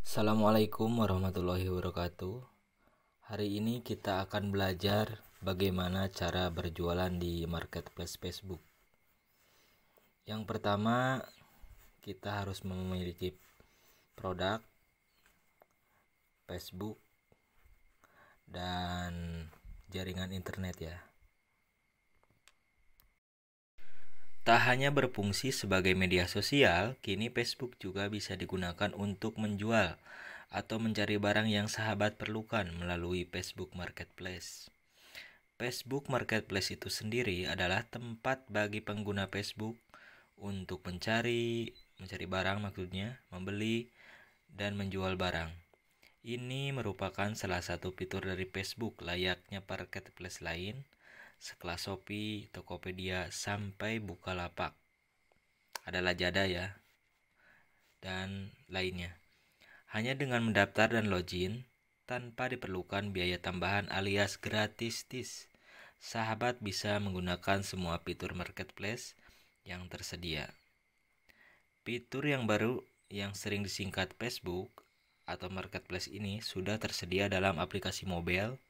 Assalamualaikum warahmatullahi wabarakatuh. Hari ini kita akan belajar bagaimana cara berjualan di marketplace Facebook. Yang pertama, kita harus memiliki produk Facebook dan jaringan internet ya. Tak hanya berfungsi sebagai media sosial, kini Facebook juga bisa digunakan untuk menjual atau mencari barang yang sahabat perlukan melalui Facebook Marketplace. Facebook Marketplace itu sendiri adalah tempat bagi pengguna Facebook untuk mencari, mencari barang maksudnya, membeli dan menjual barang. Ini merupakan salah satu fitur dari Facebook layaknya marketplace lain sekelas Shopee, Tokopedia, sampai Bukalapak. adalah jada ya, dan lainnya. Hanya dengan mendaftar dan login, tanpa diperlukan biaya tambahan alias gratis tis, sahabat bisa menggunakan semua fitur marketplace yang tersedia. Fitur yang baru yang sering disingkat Facebook atau marketplace ini sudah tersedia dalam aplikasi mobile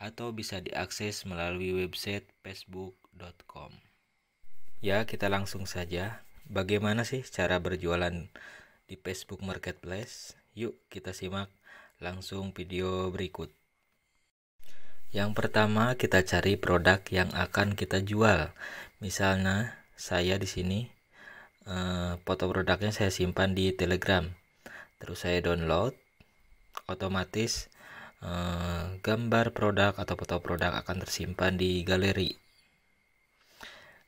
atau bisa diakses melalui website facebook.com. Ya, kita langsung saja. Bagaimana sih cara berjualan di Facebook Marketplace? Yuk, kita simak langsung video berikut. Yang pertama, kita cari produk yang akan kita jual. Misalnya, saya di sini eh, foto produknya saya simpan di Telegram. Terus saya download, otomatis Eh, gambar produk atau foto produk akan tersimpan di galeri.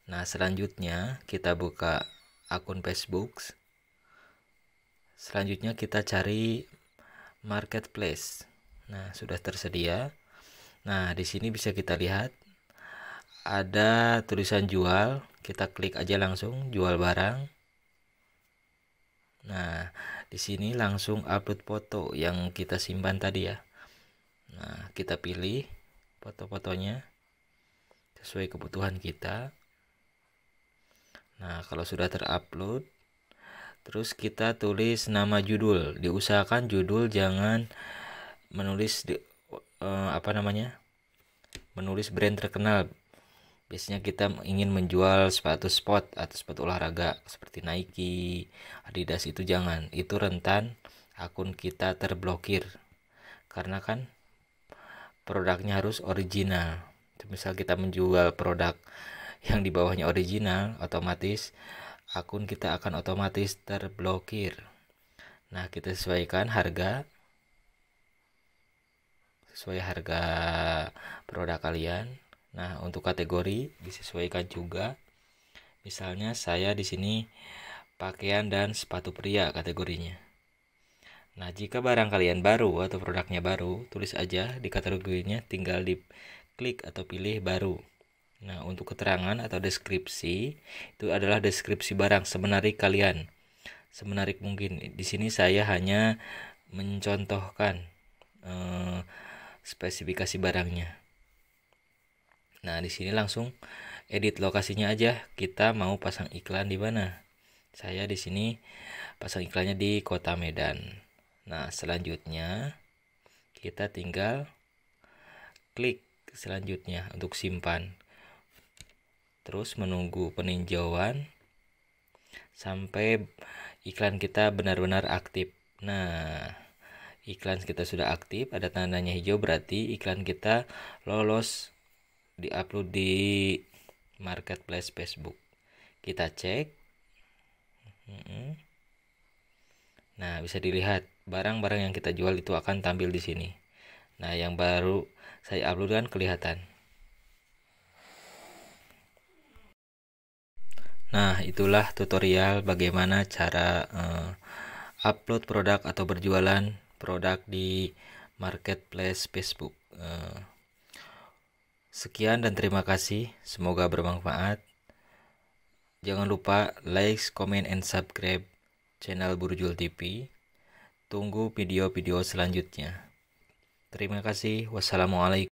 Nah, selanjutnya kita buka akun Facebook. Selanjutnya kita cari marketplace. Nah, sudah tersedia. Nah, di sini bisa kita lihat ada tulisan jual, kita klik aja langsung jual barang. Nah, di sini langsung upload foto yang kita simpan tadi ya. Nah, kita pilih foto-fotonya sesuai kebutuhan kita. Nah, kalau sudah terupload, terus kita tulis nama judul. Diusahakan judul jangan menulis di, eh, apa namanya? menulis brand terkenal. Biasanya kita ingin menjual sepatu sport atau sepatu olahraga seperti Nike, Adidas itu jangan. Itu rentan akun kita terblokir. Karena kan produknya harus original misal kita menjual produk yang di bawahnya original otomatis akun kita akan otomatis terblokir nah kita sesuaikan harga sesuai harga produk kalian nah untuk kategori disesuaikan juga misalnya saya di sini pakaian dan sepatu pria kategorinya Nah, jika barang kalian baru atau produknya baru, tulis aja di kategorinya tinggal di klik atau pilih baru. Nah, untuk keterangan atau deskripsi itu adalah deskripsi barang semenarik kalian. Semenarik mungkin. Di sini saya hanya mencontohkan eh, spesifikasi barangnya. Nah, di sini langsung edit lokasinya aja. Kita mau pasang iklan di mana? Saya di sini pasang iklannya di Kota Medan. Nah, selanjutnya kita tinggal klik selanjutnya untuk simpan. Terus menunggu peninjauan sampai iklan kita benar-benar aktif. Nah, iklan kita sudah aktif, ada tandanya hijau berarti iklan kita lolos di upload di marketplace Facebook. Kita cek. Nah, bisa dilihat barang-barang yang kita jual itu akan tampil di sini. Nah, yang baru saya upload kan kelihatan. Nah, itulah tutorial bagaimana cara uh, upload produk atau berjualan produk di marketplace Facebook. Uh, sekian dan terima kasih. Semoga bermanfaat. Jangan lupa like, comment, and subscribe channel Burjul TV. Tunggu video-video selanjutnya. Terima kasih. Wassalamualaikum.